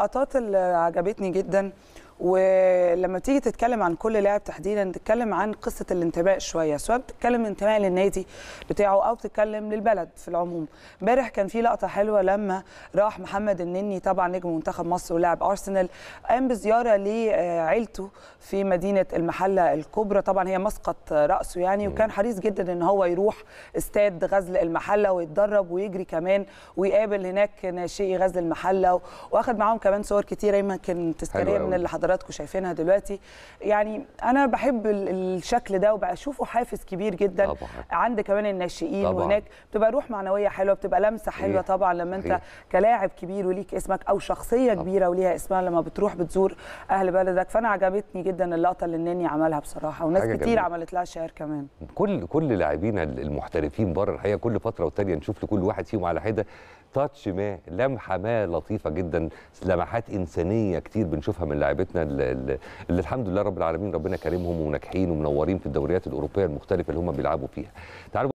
لقطات اللي عجبتني جدا ولما تيجي تتكلم عن كل لاعب تحديدا تتكلم عن قصه الانتماء شويه سواء بتتكلم انتماء للنادي بتاعه او بتتكلم للبلد في العموم امبارح كان في لقطه حلوه لما راح محمد النني طبعا نجم منتخب مصر ولاعب ارسنال قام بزياره لعيلته في مدينه المحله الكبرى طبعا هي مسقط راسه يعني وكان حريص جدا ان هو يروح استاد غزل المحله ويتدرب ويجري كمان ويقابل هناك ناشئي غزل المحله واخد معاهم كمان صور كتيره يمكن تذكاريه من اللي حضرتك حضراتكم شايفينها دلوقتي يعني انا بحب الشكل ده وبشوفه حافز كبير جدا طبعا. عند كمان الناشئين طبعا. وهناك بتبقى روح معنويه حلوه بتبقى لمسه حلوه طبعا لما انت إيه؟ كلاعب كبير وليك اسمك او شخصيه طبعا. كبيره وليها اسمها لما بتروح بتزور اهل بلدك فانا عجبتني جدا اللقطه اللي النني عملها بصراحه وناس كتير جميل. عملت لها شعر كمان كل كل لاعبينا المحترفين بره الحقيقه كل فتره والتانيه نشوف لكل واحد فيهم على حده تاتش ما لمحه ما لطيفه جدا لمحات انسانيه كتير بنشوفها من لاعبتنا اللي الحمد لله رب العالمين ربنا كريمهم وناجحين ومنورين في الدوريات الاوروبيه المختلفه اللي هم بيلعبوا فيها تعالوا